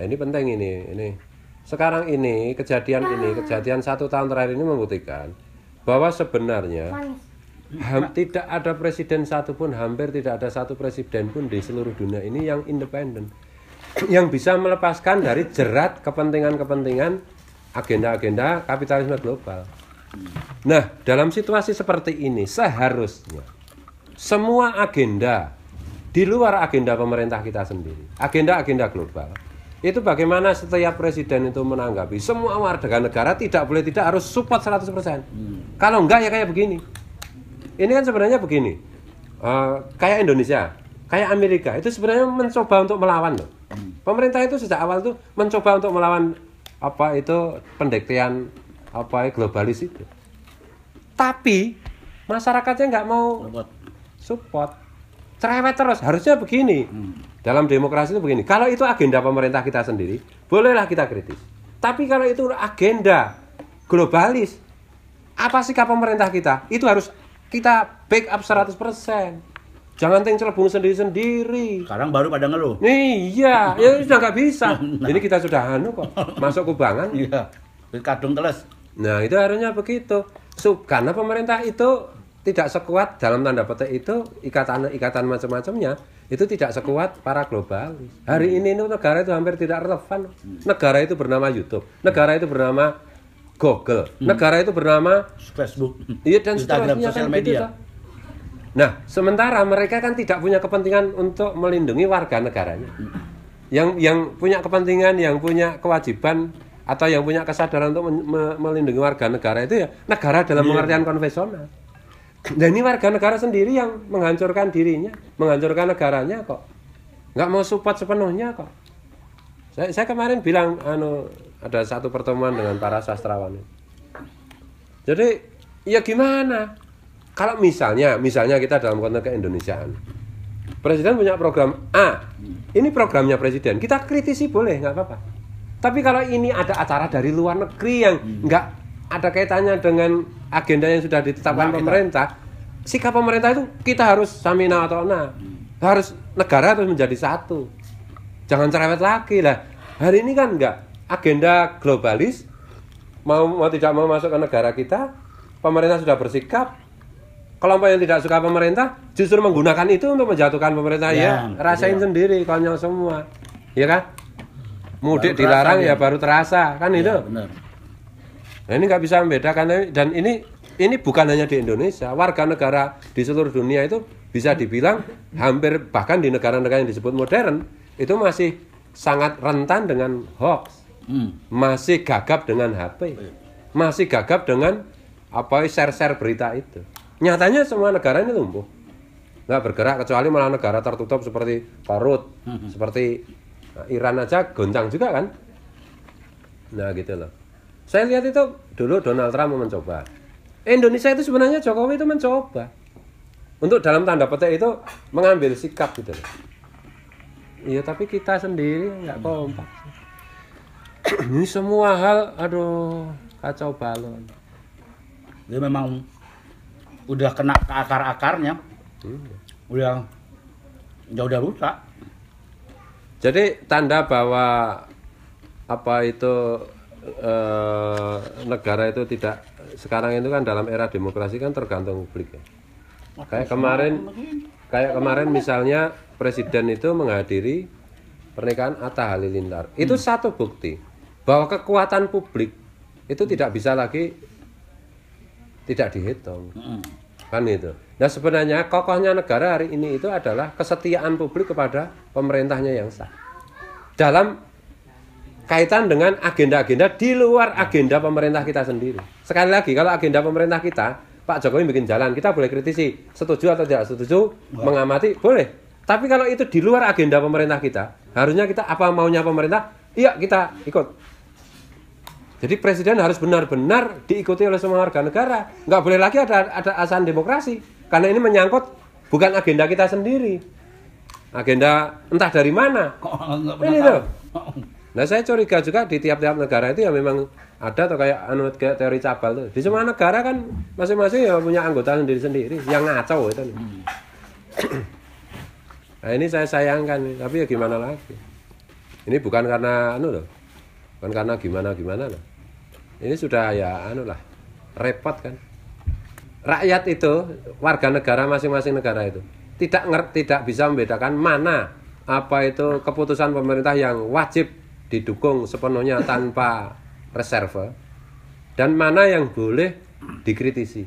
Nah, ini penting ini ini sekarang ini kejadian ini kejadian satu tahun terakhir ini membuktikan bahwa sebenarnya ham, tidak ada presiden satupun hampir tidak ada satu presiden pun di seluruh dunia ini yang independen yang bisa melepaskan dari jerat kepentingan-kepentingan agenda-agenda kapitalisme global. Nah, dalam situasi seperti ini seharusnya semua agenda di luar agenda pemerintah kita sendiri, agenda-agenda global itu bagaimana setiap presiden itu menanggapi semua warga negara tidak boleh tidak harus support 100% hmm. kalau enggak ya kayak begini ini kan sebenarnya begini uh, kayak Indonesia kayak Amerika itu sebenarnya mencoba untuk melawan loh hmm. pemerintah itu sejak awal itu mencoba untuk melawan apa itu pendektian apa ya, globalis itu tapi masyarakatnya nggak mau support cerewet terus harusnya begini hmm dalam demokrasi itu begini, kalau itu agenda pemerintah kita sendiri, bolehlah kita kritis. Tapi kalau itu agenda globalis, apa sikap pemerintah kita? Itu harus kita back up 100%. Jangan tinggal celebung sendiri-sendiri. Sekarang baru pada ngeluh. Iya, ya sudah nggak bisa. Nah. Ini kita sudah anu kok, masuk kubangan. Iya, kadung teles. Nah itu harusnya begitu. So, karena pemerintah itu tidak sekuat dalam tanda petik itu ikatan-ikatan macam-macamnya itu tidak sekuat para global. Hari hmm. ini itu negara itu hampir tidak relevan. Negara itu bernama YouTube, negara itu bernama Google, hmm. negara itu bernama Facebook. Iya dan seterusnya kan gitu media. Gitu, nah, sementara mereka kan tidak punya kepentingan untuk melindungi warga negaranya. Yang yang punya kepentingan, yang punya kewajiban atau yang punya kesadaran untuk melindungi warga negara itu ya negara dalam iya. pengertian konvensional dan nah, ini warga negara sendiri yang menghancurkan dirinya, menghancurkan negaranya kok. Nggak mau support sepenuhnya kok. Saya, saya kemarin bilang, anu ada satu pertemuan dengan para sastrawan. Jadi ya gimana? Kalau misalnya, misalnya kita dalam konteks keindonesiaan, presiden punya program A, ini programnya presiden, kita kritisi boleh nggak apa-apa. Tapi kalau ini ada acara dari luar negeri yang nggak ada kaitannya dengan agenda yang sudah ditetapkan nah, pemerintah kita. sikap pemerintah itu kita harus samina atau na hmm. harus negara harus menjadi satu jangan cerewet lagi lah hari ini kan enggak agenda globalis mau mau tidak mau masuk ke negara kita pemerintah sudah bersikap kelompok yang tidak suka pemerintah justru menggunakan itu untuk menjatuhkan pemerintah ya, ya rasain ya. sendiri konyol semua ya kan mudik dilarang ya. ya baru terasa kan ya, itu benar. Nah ini nggak bisa membedakan dan ini ini bukan hanya di Indonesia, warga negara di seluruh dunia itu bisa dibilang hampir bahkan di negara-negara yang disebut modern itu masih sangat rentan dengan hoax, hmm. masih gagap dengan HP, oh, iya. masih gagap dengan apa share-share berita itu. Nyatanya semua negara ini lumpuh, nggak bergerak kecuali malah negara tertutup seperti Parut, hmm. seperti Iran aja goncang juga kan. Nah gitu loh. Saya lihat itu dulu Donald Trump mencoba. Indonesia itu sebenarnya Jokowi itu mencoba. Untuk dalam tanda petik itu mengambil sikap gitu loh. Iya tapi kita sendiri nggak kompak. Ini semua hal, aduh kacau balon. Dia memang udah kena ke akar-akarnya. Hmm. Udah jauh udah rusak. Jadi tanda bahwa apa itu Eh, negara itu tidak sekarang itu kan dalam era demokrasi kan tergantung publik ya. Kayak kemarin kayak kemarin misalnya presiden itu menghadiri pernikahan Atta Halilintar. Itu hmm. satu bukti bahwa kekuatan publik itu hmm. tidak bisa lagi tidak dihitung. Hmm. Kan itu. Nah sebenarnya kokohnya negara hari ini itu adalah kesetiaan publik kepada pemerintahnya yang sah. Dalam kaitan dengan agenda-agenda di luar agenda pemerintah kita sendiri. Sekali lagi, kalau agenda pemerintah kita, Pak Jokowi bikin jalan, kita boleh kritisi, setuju atau tidak setuju, Wah. mengamati, boleh. Tapi kalau itu di luar agenda pemerintah kita, harusnya kita apa maunya pemerintah, iya kita ikut. Jadi presiden harus benar-benar diikuti oleh semua warga negara. Nggak boleh lagi ada ada asan demokrasi, karena ini menyangkut bukan agenda kita sendiri. Agenda entah dari mana. Kok, ini tuh. Nah saya curiga juga di tiap-tiap negara itu ya memang ada atau kayak anu kayak teori cabal tuh. Di semua negara kan masing-masing ya punya anggota sendiri-sendiri yang ngaco itu. Hmm. Nah ini saya sayangkan tapi ya gimana lagi. Ini bukan karena anu loh, bukan karena gimana-gimana loh. Ini sudah ya anu lah, repot kan. Rakyat itu, warga negara masing-masing negara itu tidak ngerti, tidak bisa membedakan mana apa itu keputusan pemerintah yang wajib didukung sepenuhnya tanpa reserve dan mana yang boleh dikritisi.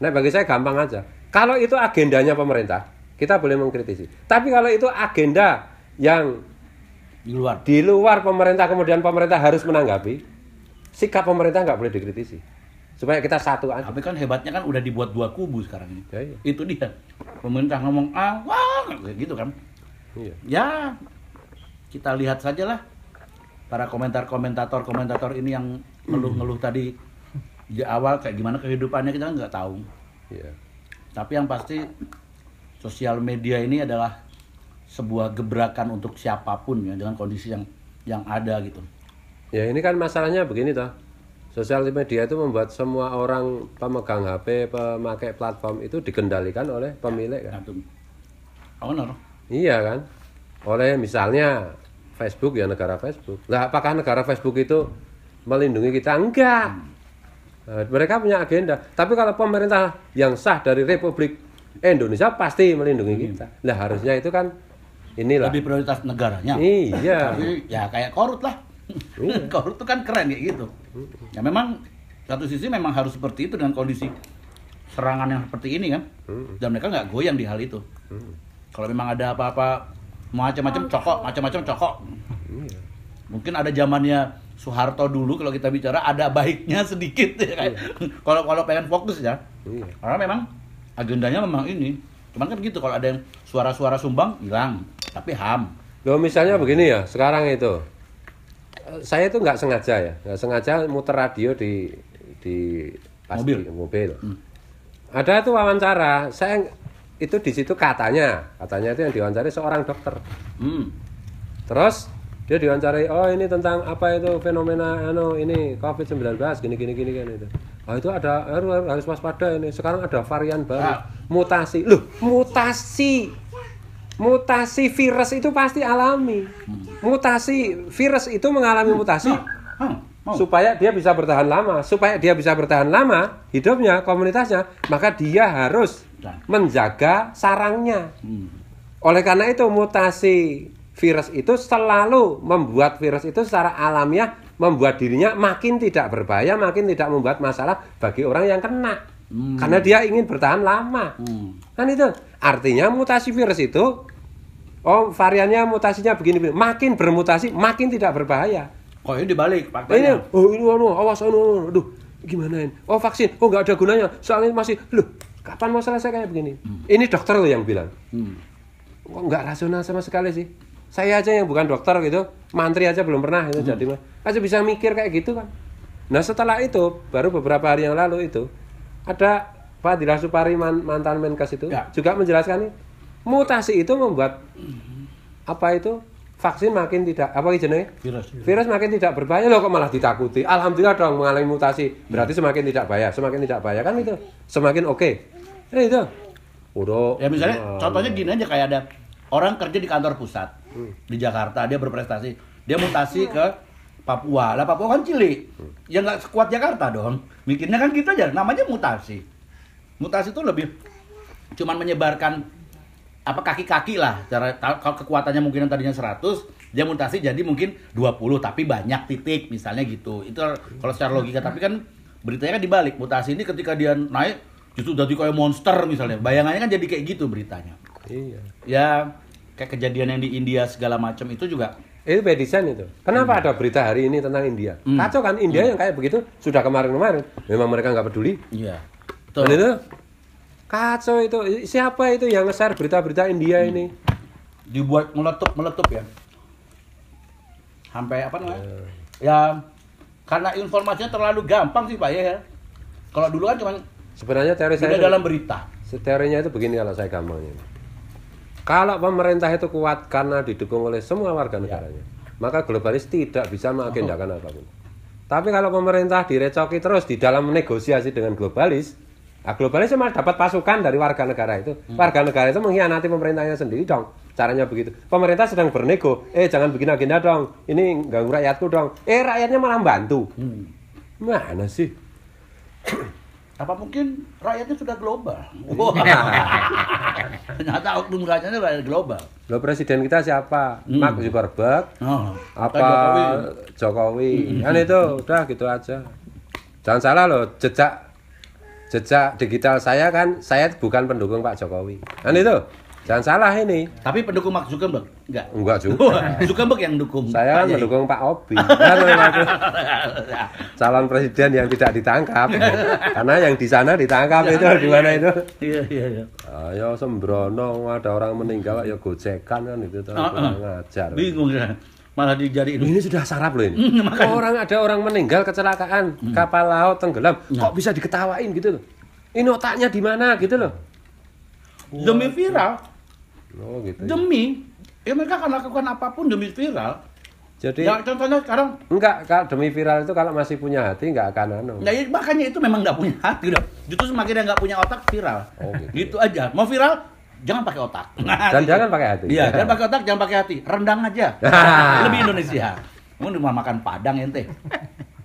Nah, bagi saya gampang aja. Kalau itu agendanya pemerintah, kita boleh mengkritisi. Tapi kalau itu agenda yang di luar di luar pemerintah kemudian pemerintah harus menanggapi, sikap pemerintah nggak boleh dikritisi. Supaya kita satu aja. Tapi kan hebatnya kan udah dibuat dua kubu sekarang ini. Ya, iya. Itu dia. Pemerintah ngomong ah, wah gitu kan. Iya. Ya kita lihat sajalah para komentar-komentator komentator ini yang ngeluh-ngeluh tadi di awal kayak gimana kehidupannya kita nggak tahu. Yeah. Tapi yang pasti sosial media ini adalah sebuah gebrakan untuk siapapun ya dengan kondisi yang yang ada gitu. Ya ini kan masalahnya begini toh. Sosial media itu membuat semua orang pemegang HP, pemakai platform itu dikendalikan oleh pemilik kan. Iya, Benar. Iya kan? Oleh misalnya Facebook ya negara Facebook. Nah, apakah negara Facebook itu melindungi kita? Enggak. Nah, mereka punya agenda. Tapi kalau pemerintah yang sah dari Republik Indonesia pasti melindungi hmm. kita. Nah, harusnya itu kan inilah lebih prioritas negaranya. Iya. ya kayak korut lah. Iya. korut itu kan keren kayak gitu. Hmm. Ya memang satu sisi memang harus seperti itu dengan kondisi serangan yang seperti ini kan. Dan mereka nggak goyang di hal itu. Kalau memang ada apa-apa macam-macam oh, cokok oh. macam-macam cokok hmm, iya. mungkin ada zamannya Soeharto dulu kalau kita bicara ada baiknya sedikit ya kan iya. kalau kalau pengen fokus ya iya. karena memang agendanya memang ini cuman kan gitu kalau ada yang suara-suara sumbang hilang tapi ham Loh, misalnya begini ya sekarang itu eh, saya itu nggak sengaja ya nggak sengaja muter radio di di pas mobil mobil hmm. ada tuh wawancara saya itu di situ katanya katanya itu yang diwawancari seorang dokter hmm. terus dia diwawancari oh ini tentang apa itu fenomena ano ini covid 19 gini gini gini kan itu oh itu ada harus waspada ini sekarang ada varian baru ah. mutasi loh mutasi mutasi virus itu pasti alami hmm. mutasi virus itu mengalami mutasi supaya dia bisa bertahan lama, supaya dia bisa bertahan lama hidupnya, komunitasnya, maka dia harus nah. menjaga sarangnya. Hmm. Oleh karena itu mutasi virus itu selalu membuat virus itu secara alamiah membuat dirinya makin tidak berbahaya, makin tidak membuat masalah bagi orang yang kena. Hmm. Karena dia ingin bertahan lama. Hmm. Kan itu. Artinya mutasi virus itu oh variannya mutasinya begini, begini makin bermutasi makin tidak berbahaya. Kok ini dibalik faktanya. Ini, iya, iya. oh ini anu, awas anu, anu, anu. aduh gimanain? Oh vaksin, oh enggak ada gunanya. Soalnya masih, loh kapan mau selesai kayak begini? Hmm. Ini dokter loh yang bilang. Hmm. Kok nggak rasional sama sekali sih? Saya aja yang bukan dokter gitu, mantri aja belum pernah itu hmm. jadi mah. Aja bisa mikir kayak gitu kan. Nah setelah itu, baru beberapa hari yang lalu itu, ada Pak Dila Supari man, mantan Menkes itu ya. juga menjelaskan mutasi itu membuat hmm. apa itu vaksin makin tidak apa jenenge? Virus, virus. Virus makin tidak berbahaya loh kok malah ditakuti. Alhamdulillah dong mengalami mutasi. Berarti hmm. semakin tidak bahaya, semakin tidak bahaya kan itu. Semakin oke. Okay. itu. Udah. Ya misalnya uh, contohnya gini aja kayak ada orang kerja di kantor pusat hmm. di Jakarta, dia berprestasi, dia mutasi ke Papua. Lah Papua kan cilik. Hmm. yang nggak sekuat Jakarta dong. Mikirnya kan gitu aja, namanya mutasi. Mutasi itu lebih cuman menyebarkan apa kaki-kaki lah cara kalau kekuatannya mungkin yang tadinya 100 dia mutasi jadi mungkin 20 tapi banyak titik misalnya gitu itu kalau secara logika tapi kan beritanya kan dibalik mutasi ini ketika dia naik justru jadi kayak monster misalnya bayangannya kan jadi kayak gitu beritanya iya ya kayak kejadian yang di India segala macam itu juga itu bedisan itu. Kenapa hmm. ada berita hari ini tentang India? Hmm. Kacau kan India hmm. yang kayak begitu sudah kemarin-kemarin. Memang mereka nggak peduli. Iya. Dan itu kacau itu siapa itu yang ngeser berita-berita India ini dibuat meletup meletup ya sampai apa namanya uh. ya karena informasinya terlalu gampang sih pak ya kalau dulu kan cuma sebenarnya teori saya dalam berita teorinya itu begini kalau saya gampangnya kalau pemerintah itu kuat karena didukung oleh semua warga ya. negaranya ya. maka globalis tidak bisa mengagendakan oh. apapun tapi kalau pemerintah direcoki terus di dalam negosiasi dengan globalis Nah, globalis cuma dapat pasukan dari warga negara itu. Hmm. Warga negara itu mengkhianati pemerintahnya sendiri dong. Caranya begitu. Pemerintah sedang bernego. Eh, jangan bikin agenda dong. Ini ganggu rakyatku dong. Eh, rakyatnya malah bantu. Hmm. Mana sih? Apa mungkin rakyatnya sudah global? Wow. Ternyata oknum rakyatnya rakyat global. Lo presiden kita siapa? Hmm. Mark Zuckerberg? Oh, apa Jokowi? Jokowi. Hmm. Kan itu udah gitu aja. Jangan salah loh, jejak jejak digital saya kan saya bukan pendukung Pak Jokowi kan itu jangan salah ini tapi pendukung Mark Zuckerberg enggak enggak juga Zuckerberg yang dukung saya kan pendukung Pak Obi calon presiden yang tidak ditangkap karena yang di sana ditangkap ya, itu di mana ya, ya. itu iya iya iya ayo sembrono ada orang meninggal ya gocekan kan itu tuh ngajar bingung ya malah dijadiin ini sudah sarap loh ini mm, orang ada orang meninggal kecelakaan mm. kapal laut tenggelam nah. kok bisa diketawain gitu loh ini otaknya di mana gitu loh demi viral oh, gitu ya. demi ya mereka akan lakukan apapun demi viral jadi ya, contohnya sekarang enggak kalau demi viral itu kalau masih punya hati enggak akan anu. Nah, ya, makanya itu memang enggak punya hati udah. Justru semakin enggak punya otak viral. Oh, gitu. gitu ya. aja. Mau viral jangan pakai otak. Nah, Dan jangan pakai hati. Iya, jangan pakai otak, jangan pakai hati. Rendang aja. Lebih Indonesia. Mau makan padang ente.